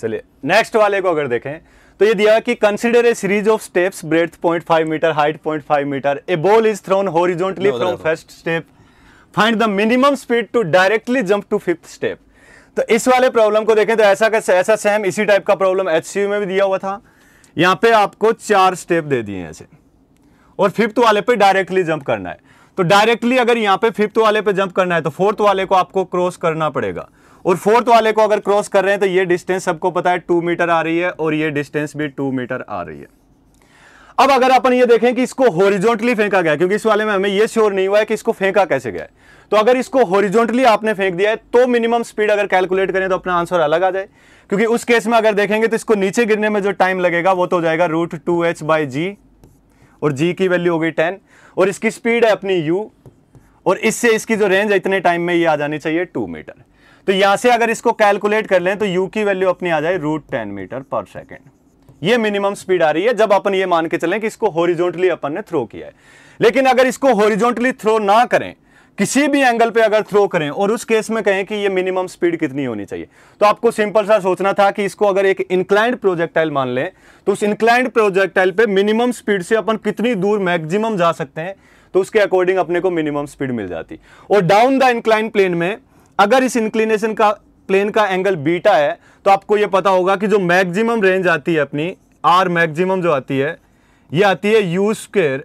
[SPEAKER 1] चलिए नेक्स्ट वाले को अगर देखें तो ये दिया कि consider a series of steps breadth point five metre height point five metre a ball is thrown horizontally from first step find the minimum speed to directly jump to fifth step तो इस वाले problem को देखें तो ऐसा कैसे ऐसा same इसी टाइप का प्रॉब्लम एच में भी दिया हुआ था यहां पे आपको चार स्टेप दे दिए ऐसे और फिफ्थ वाले पे डायरेक्टली जंप करना है तो डायरेक्टली अगर यहां पे फिफ्थ वाले पे जंप करना है तो फोर्थ वाले को आपको क्रॉस करना पड़ेगा और फोर्थ वाले को अगर क्रॉस कर रहे हैं तो ये डिस्टेंस सबको पता है टू मीटर आ रही है और ये डिस्टेंस भी टू मीटर आ रही है अब अगर अपन ये देखें कि इसको होरिजोंटली फेंका गया क्योंकि इस वाले में हमें ये श्योर नहीं हुआ है कि इसको फेंका कैसे गया तो अगर इसको होरिजोंटली आपने फेंक दिया है तो मिनिमम स्पीड अगर कैलकुलेट करें तो अपना आंसर अलग आ जाए क्योंकि उस केस में अगर देखेंगे तो इसको नीचे गिरने में जो टाइम लगेगा वो तो हो जाएगा root two H by G और जी की वैल्यू हो गई टेन और इसकी स्पीड है अपनी यू और इससे इसकी जो रेंज है इतने टाइम में ये आ जानी चाहिए टू मीटर तो यहां से अगर इसको कैलकुलेट कर लें तो यू की वैल्यू अपनी आ जाए root ten metre per second ये मिनिमम स्पीड आ रही है जब अपन ये मान के चलें कि इसको हॉरिजॉन्टली अपन ने थ्रो किया है लेकिन अगर इसको हॉरिजॉन्टली थ्रो ना करें किसी भी एंगल पे अगर थ्रो करें और उस केस में कहें कि ये मिनिमम स्पीड कितनी होनी चाहिए तो आपको सिंपल सा सोचना था कि इसको अगर एक इंक्लाइंड प्रोजेक्टाइल मान लें तो उस इंक्लाइंड प्रोजेक्टाइल पे मिनिमम स्पीड से अपन कितनी दूर मैक्सिमम जा सकते हैं तो उसके अकॉर्डिंग अपने को मिनिमम स्पीड मिल जाती और डाउन द इंक्लाइन प्लेन में अगर इस इंक्लिनेशन का प्लेन का एंगल बीटा है तो आपको यह पता होगा कि जो मैक्सिमम रेंज आती है अपनी आर मैक्सिमम जो आती है यह आती है u square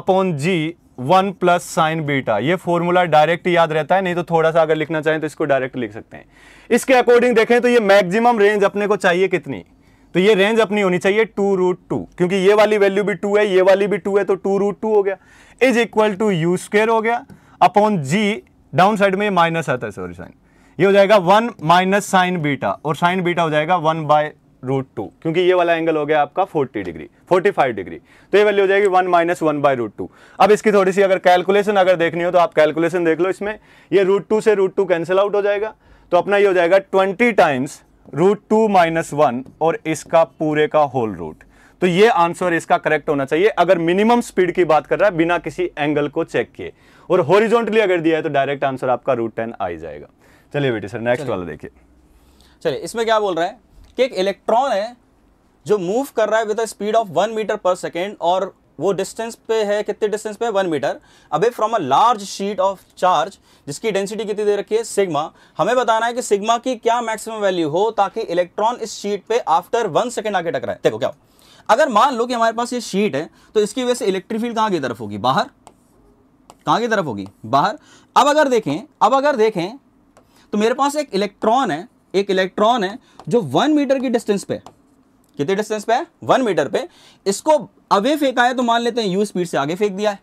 [SPEAKER 1] upon g one plus sine beta ये फॉर्मूला डायरेक्ट याद रहता है नहीं तो थोड़ा सा अगर लिखना चाहें तो इसको डायरेक्ट लिख सकते हैं इसके अकॉर्डिंग देखें तो ये मैक्सिमम रेंज अपने को चाहिए कितनी तो ये रेंज अपनी होनी चाहिए टू रूट टू क्योंकि ये वाली वैल्यू भी टू है ये वाली भी टू है तो टू रूट टू हो गया is equal to u square हो गया अपॉन जी डाउन साइड में माइनस आता है सॉरी साइन ये हो जाएगा वन माइनस साइन बीटा और साइन बीटा हो जाएगा वन बाय रूट टू क्योंकि ये वाला एंगल हो गया आपका 40 डिग्री 45 डिग्री तो ये वैल्यू हो जाएगी one minus one by root two अब इसकी थोड़ी सी अगर कैलकुलेशन अगर देखनी हो तो आप कैलकुलेशन देख लो इसमें ये रूट टू से रूट टू कैंसिल आउट हो जाएगा तो अपना ये हो जाएगा twenty times root two minus one और इसका पूरे का होल रूट तो ये आंसर इसका करेक्ट होना चाहिए अगर मिनिमम स्पीड की बात कर रहा है बिना किसी एंगल को चेक किए और होरिजोनटली अगर दिया है तो डायरेक्ट आंसर आपका रूट टेन आ जाएगा चलिए बेटी सर नेक्स्ट वाला देखिए
[SPEAKER 2] चलिए इसमें क्या बोल रहे हैं कि एक इलेक्ट्रॉन है जो मूव कर रहा है with a speed of one metre per second और वो डिस्टेंस पे है कितने डिस्टेंस पे है one metre away from a large sheet of charge जिसकी डेंसिटी कितनी दे रखी है सिग्मा हमें बताना है कि सिग्मा की क्या मैक्सिमम वैल्यू हो ताकि इलेक्ट्रॉन इस शीट पे आफ्टर वन सेकेंड आके टकराए देखो क्या अगर मान लो कि हमारे पास ये शीट है तो इसकी वजह से इलेक्ट्रिक फील्ड कहाँ की तरफ होगी बाहर कहाँ की तरफ होगी बाहर अब अगर देखें अब अगर देखें तो मेरे पास एक इलेक्ट्रॉन है एक इलेक्ट्रॉन है जो वन मीटर की डिस्टेंस पे कितने डिस्टेंस पे है वन मीटर पे इसको अवे फेंका है तो मान लेते हैं यू स्पीड से आगे फेंक दिया है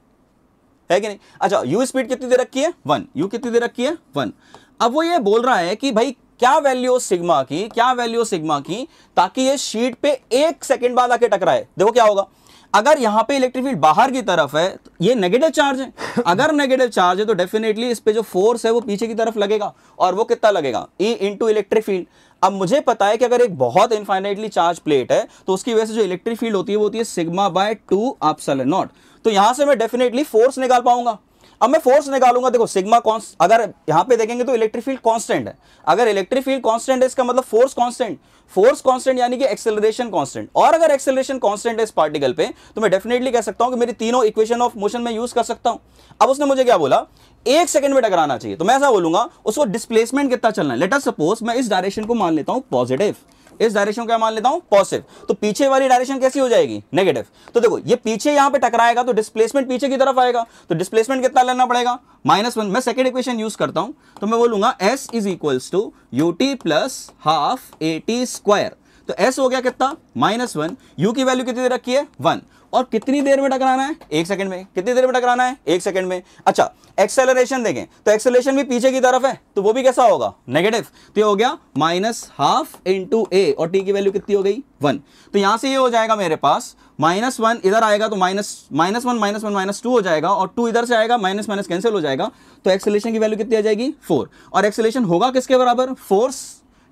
[SPEAKER 2] है कि नहीं अच्छा यू स्पीड कितनी देर रखी है वन यू कितनी देर रखी है वन अब वो ये बोल रहा है कि भाई क्या वैल्यू सिग्मा की क्या वैल्यू सिग्मा की ताकि ये शीट पे एक सेकंड बाद आके टकराए देखो क्या होगा अगर यहाँ पे इलेक्ट्रिक फील्ड बाहर की तरफ है तो ये नेगेटिव चार्ज है अगर नेगेटिव चार्ज है तो डेफिनेटली इस पर जो फोर्स है वो पीछे की तरफ लगेगा और वो कितना लगेगा ई इंटू इलेक्ट्रिक फील्ड अब मुझे पता है कि अगर एक बहुत इनफाइनेटली चार्ज प्लेट है तो उसकी वजह से जो इलेक्ट्रिक फील्ड होती है वो होती है सिग्मा बाय टू आप नॉट तो यहां से मैं डेफिनेटली फोर्स निकाल पाऊंगा अब मैं फोर्स निकालूंगा देखो सिग्मा कॉन्स अगर यहां पे देखेंगे तो इलेक्ट्रिक फील्ड कांस्टेंट है अगर इलेक्ट्रिक फील्ड कांस्टेंट है इसका मतलब फोर्स कांस्टेंट फोर्स कांस्टेंट यानी कि एक्सेलरेशन कांस्टेंट और अगर एक्सेलरेशन कांस्टेंट है इस पार्टिकल पे तो मैं डेफिनेटली कह सकता हूं कि मेरी तीनों इक्वेशन ऑफ मोशन में यूज कर सकता हूं अब उसने मुझे क्या बोला एक सेकंड में टकराना चाहिए तो मैं ऐसा बोलूंगा उसको डिस्प्लेसमेंट कितना चलना है लेटर सपोज मैं इस डायरेक्शन को मान लेता हूं पॉजिटिव इस डायरेक्शन को क्या मान लेता हूं पॉजिटिव तो पीछे वाली डायरेक्शन कैसी हो जाएगी नेगेटिव तो देखो ये पीछे यहां पे टकराएगा तो डिस्प्लेसमेंट पीछे की तरफ आएगा तो डिस्प्लेसमेंट कितना लेना पड़ेगा माइनस वन मैं सेकेंड इक्वेशन यूज करता हूं तो मैं बोलूंगा s is equals to u t plus half a t square तो एस हो गया कितना माइनस वन यू की वैल्यू कितनी रखी है वन और कितनी देर में टकराना है एक सेकंड में कितनी देर में टकराना है एक सेकंड में अच्छा एक्सेलरेशन देखें तो एक्सेलरेशन भी पीछे की तरफ है तो वो भी कैसा होगा नेगेटिव तो ये हो गया माइनस हाफ इंटू ए और टी की वैल्यू कितनी हो गई वन तो यहां से ये हो जाएगा मेरे पास माइनस वन इधर आएगा तो minus minus one minus one minus two हो जाएगा और टू इधर से आएगा माइनस माइनस कैंसिल हो जाएगा तो एक्सेलेशन की वैल्यू कितनी आ जाएगी फोर और एक्सेलेशन होगा किसके बराबर फोर्स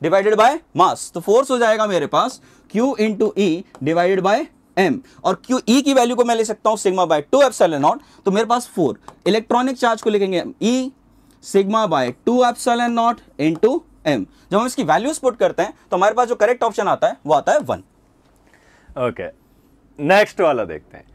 [SPEAKER 2] डिवाइडेड बाय मास तो फोर्स हो जाएगा मेरे पास Q into E divided by M और क्यू ई e की वैल्यू को मैं ले सकता हूं sigma by two epsilon naught तो मेरे पास फोर इलेक्ट्रॉनिक चार्ज को लिखेंगे E sigma by two epsilon naught into M जब हम इसकी वैल्यूज पुट करते हैं तो हमारे पास जो करेक्ट
[SPEAKER 1] ऑप्शन आता है वो आता है वन ओके नेक्स्ट वाला देखते हैं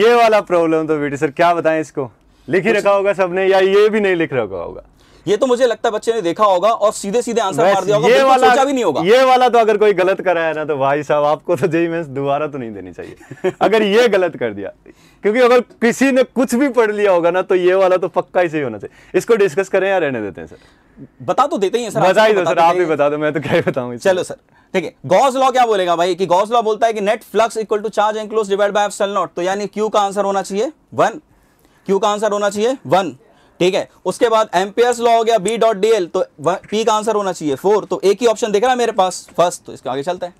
[SPEAKER 1] ये वाला प्रॉब्लम तो बेटी सर क्या बताएं इसको लिख ही रखा होगा सबने या ये भी नहीं लिख रखा होगा
[SPEAKER 2] ये तो मुझे लगता है बच्चे ने देखा होगा और सीधे सीधे आंसर मार दिया होगा वाला सोचा भी नहीं होगा ये वाला तो अगर
[SPEAKER 1] कोई गलत करा है ना तो भाई साहब आपको तो जय मेंस दोबारा तो नहीं देनी चाहिए अगर ये गलत कर दिया क्योंकि अगर किसी ने कुछ भी पढ़ लिया होगा ना तो ये वाला तो पक्का ही सही होना चाहिए इसको डिस्कस करें या रहने देते हैं सर बता तो देते ही सर मजा ही दो तो सर तो, आप ही बता दो मैं तो क्या बताऊंगी चलो सर
[SPEAKER 2] ठीक है गॉस लॉ क्या बोलेगा भाई कि गॉस लॉ बोलता है कि net flux equal to charge enclose divide by epsilon naught तो यानी क्यू का आंसर होना चाहिए वन क्यू का आंसर होना चाहिए वन ठीक है उसके बाद एम्पेयर्स लॉ हो गया बी डॉट डी एल तो पी का आंसर होना चाहिए फोर तो एक ही ऑप्शन देख रहा है मेरे पास फर्स्ट तो
[SPEAKER 1] इसके आगे चलते हैं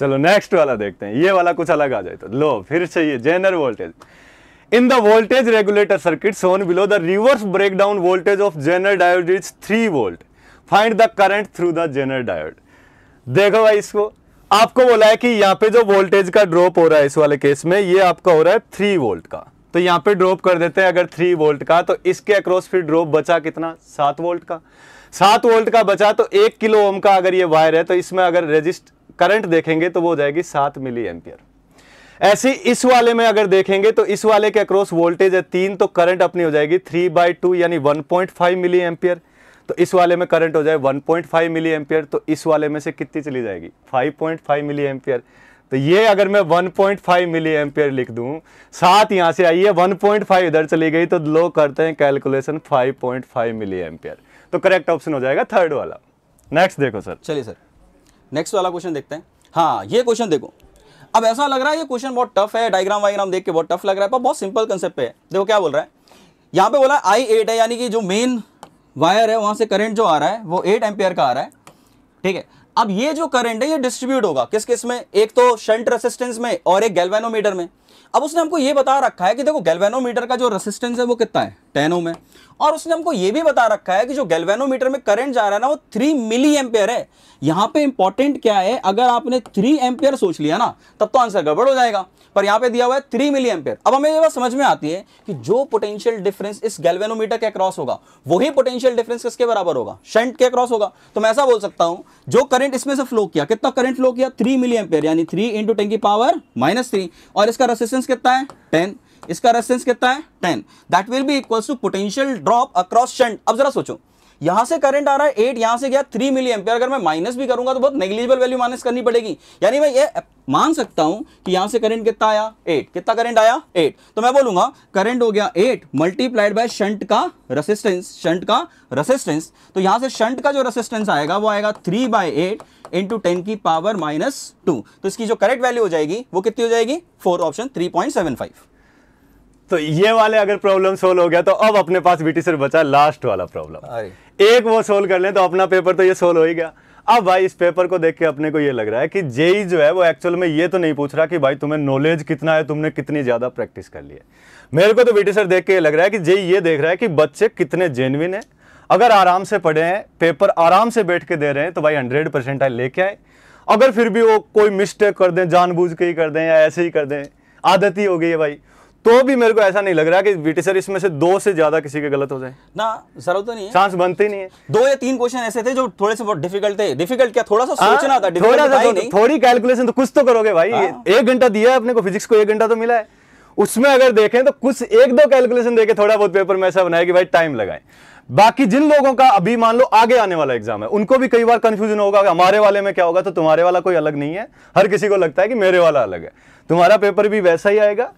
[SPEAKER 1] चलो नेक्स्ट वाला देखते हैं ये वाला कुछ अलग आ जाए तो लो फिर से ये Zener voltage In the voltage regulator circuit shown below, the reverse breakdown voltage of Zener diode is three volt find the current through the Zener diode देखो भाई इसको आपको बोला है कि यहाँ पे जो वोल्टेज का ड्रॉप हो रहा है इस वाले केस में ये आपका हो रहा है थ्री वोल्ट का तो यहां पे ड्रॉप कर देते हैं अगर थ्री वोल्ट का तो इसके अक्रॉस फिर ड्रॉप बचा कितना सात वोल्ट का सात वोल्ट का बचा तो एक किलो ओम का अगर ये वायर है तो इसमें अगर रजिस्ट करंट देखेंगे तो वो हो जाएगी सात मिली एम्पियर ऐसे इस वाले में अगर देखेंगे तो इस वाले के अक्रॉस वोल्टेज है तीन तो करंट अपनी हो जाएगी थ्री बाई टू यानी one point five milli ampere तो इस वाले में करंट हो जाए one point five milli ampere तो इस वाले में से कितनी चली जाएगी five point five milli ampere तो ये अगर मैं 1.5 मिली एम्पियर लिख दूं सात यहाँ से आई है 1.5 इधर चली गई तो लोग करते हैं कैलकुलेशन 5.5 मिली एम्पियर तो करेक्ट ऑप्शन हो जाएगा थर्ड वाला नेक्स्ट देखो सर चलिए सर
[SPEAKER 2] नेक्स्ट वाला क्वेश्चन देखते हैं हाँ ये क्वेश्चन देखो अब ऐसा लग रहा है ये क्वेश्चन बहुत टफ है डायग्राम वाइग्राम देख के बहुत टफ लग रहा है पर बहुत सिंपल कंसेप्ट है देखो क्या बोल रहा है यहाँ पे बोला है आई एट है यानी कि जो मेन वायर है वहां से करंट जो आ रहा है वो एट एम्पेयर का आ रहा है ठीक है अब ये जो करंट है ये डिस्ट्रीब्यूट होगा किस किस में एक तो शंट रेसिस्टेंस में और एक गैल्वेनोमीटर में अब उसने हमको ये बता रखा है कि देखो गैल्वेनोमीटर का जो रेसिस्टेंस है वो कितना है टेनों में और उसने हमको ये भी बता रखा है कि जो गैल्वेनोमीटर में करंट जा रहा है ना वो थ्री मिली एम्पेयर है यहाँ पे इंपॉर्टेंट क्या है अगर आपने थ्री एम्पेयर सोच लिया ना तब तो आंसर गड़बड़ हो जाएगा पर यहाँ पे दिया हुआ है थ्री मिली एम्पेयर अब हमें ये बात समझ में आती है कि जो पोटेंशियल डिफरेंस इस गैल्वेनोमीटर के अक्रॉस होगा वही पोटेंशियल डिफरेंस किसके बराबर होगा शंट के अक्रॉस होगा तो मैं ऐसा बोल सकता हूँ जो करंट इसमें से फ्लो किया कितना करंट फ्लो किया थ्री मिली एम्पेयर यानी थ्री इंटू टेन की पावर माइनस थ्री और इसका रेसिस्टेंस कितना है टेन इसका रेसिस्टेंस कितना है ten that will be equal to potential drop across shunt अब जरा सोचो यहां से करंट आ रहा है एट यहां से गया थ्री मिली एम्पियर अगर मैं माइनस भी करूंगा तो बहुत नेग्लिजिबल वैल्यू माइनस करनी पड़ेगी यानी मैं ये मान सकता हूं कि यहां से करंट कितना आया एट कितना करंट आया एट तो मैं बोलूंगा करंट हो गया एट मल्टीप्लाइड बाय शंट का रेसिस्टेंस शंट का रेसिस्टेंस तो यहां से शंट का जो रेसिस्टेंस आएगा वो आएगा three by eight into ten की पावर माइनस टू तो इसकी जो करेक्ट वैल्यू हो जाएगी वो कितनी हो जाएगी four option three point seven five
[SPEAKER 1] तो ये वाले अगर प्रॉब्लम सोल्व हो गया तो अब अपने पास बीटी सर बचा लास्ट वाला प्रॉब्लम एक वो सोल्व कर ले तो अपना पेपर तो ये सोल्व हो ही गया अब भाई इस पेपर को देख के अपने को ये लग रहा है कि जेई e जो है वो एक्चुअल में ये तो नहीं पूछ रहा कि भाई तुम्हें नॉलेज कितना है तुमने कितनी ज़्यादा प्रैक्टिस कर ली है मेरे को तो बीटी सर देख के ये लग रहा है कि जेई e ये देख रहा है कि बच्चे कितने जेनविन है अगर आराम से पढ़े हैं पेपर आराम से बैठ के दे रहे हैं तो भाई हंड्रेड परसेंट आए लेके आए अगर फिर भी वो कोई मिस्टेक कर दें जानबूझ के ही कर दें या ऐसे ही कर दें आदत ही हो गई है भाई तो भी मेरे को ऐसा नहीं लग रहा कि बीटी सर इसमें से दो से ज्यादा किसी के गलत हो जाए
[SPEAKER 2] ना जरूरत तो नहीं है चांस
[SPEAKER 1] बनते नहीं है दो या तीन क्वेश्चन ऐसे थे जो थोड़े से बहुत डिफिकल्ट थे डिफिकल्ट क्या थोड़ा सा हाँ, सोचना था थोड़ा सा तो, थोड़ी कैलकुलेशन तो कुछ तो करोगे भाई हाँ। एक घंटा दिया है अपने को फिजिक्स को एक घंटा तो मिला है उसमें अगर देखें तो कुछ एक दो कैलकुलेशन देखे थोड़ा बहुत पेपर में ऐसा बनाया कि भाई टाइम लगाए बाकी जिन लोगों का अभी मान लो आगे आने वाला एग्जाम है उनको भी कई बार कंफ्यूजन होगा हमारे वाले में क्या होगा तो तुम्हारे वाला कोई अलग नहीं है हर किसी को लगता है कि मेरे वाला अलग है तुम्हारा पेपर भी वैसा ही आएगा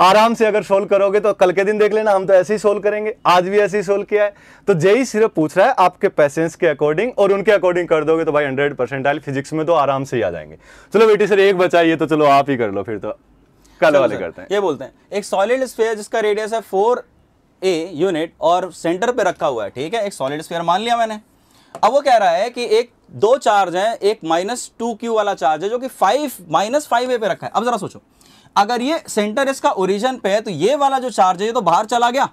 [SPEAKER 1] आराम से अगर सोल्व करोगे तो कल के दिन देख लेना हम तो ऐसे ही सोल्व करेंगे आज भी ऐसे ही सोल्व किया है तो जेई सिर्फ पूछ रहा है आपके पैसेंस के अकॉर्डिंग और उनके अकॉर्डिंग कर दोगे तो भाई हंड्रेड परसेंटाइल फिजिक्स में तो आराम से ही आ जाएंगे चलो बेटी सर एक बचाइए तो चलो आप ही कर लो फिर तो कल वाले करते हैं
[SPEAKER 2] ये बोलते हैं एक सॉलिड स्पेयर जिसका रेडियस है फोर ए यूनिट और सेंटर पर रखा हुआ है ठीक है एक सॉलिड स्पेयर मान लिया मैंने अब वो कह रहा है कि एक दो चार्ज है एक माइनस टू क्यू वाला चार्ज है जो कि फाइव माइनस फाइव ए पे रखा है अब जरा सोचो अगर ये सेंटर इसका ओरिजन पे है तो ये वाला जो चार्ज है ये तो बाहर चला गया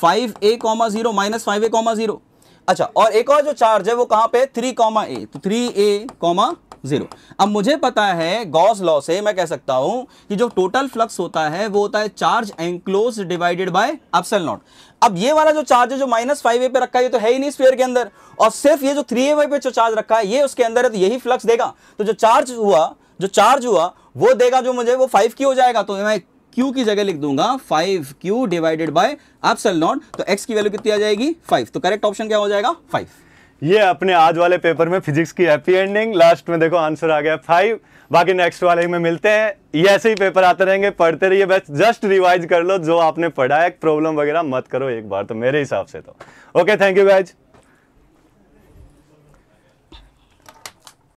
[SPEAKER 2] five a comma zero minus five a comma zero अच्छा और एक और जो चार्ज है वो कहां पे थ्री कॉमा ए तो थ्री ए कॉमा जीरो अब मुझे पता है गॉस लॉ से मैं कह सकता हूं कि जो टोटल फ्लक्स होता है वो होता है charge enclose divided by epsilon naught अब ये वाला जो चार्ज है जो माइनस फाइव ए पे रखा है ये तो है ही नहीं स्पेयर के अंदर और सिर्फ ये जो थ्री ए पे जो चार्ज रखा है ये उसके अंदर है तो यही फ्लक्स देगा तो जो चार्ज हुआ जो चार्ज हुआ वो देगा जो मुझे वो फाइव की हो जाएगा तो मैं क्यू की जगह लिख दूंगा five Q divided by epsilon naught तो x की वैल्यू कितनी आ जाएगी फाइव तो करेक्ट ऑप्शन क्या हो जाएगा
[SPEAKER 1] फाइव ये अपने आज वाले पेपर में फिजिक्स की हैप्पी एंडिंग लास्ट में देखो आंसर आ गया फाइव बाकी नेक्स्ट वाले में मिलते हैं ये ऐसे ही पेपर आते रहेंगे पढ़ते रहिए बस जस्ट रिवाइज कर लो जो आपने पढ़ा है प्रॉब्लम वगैरह मत करो एक बार तो मेरे हिसाब से तो ओके थैंक यू बैच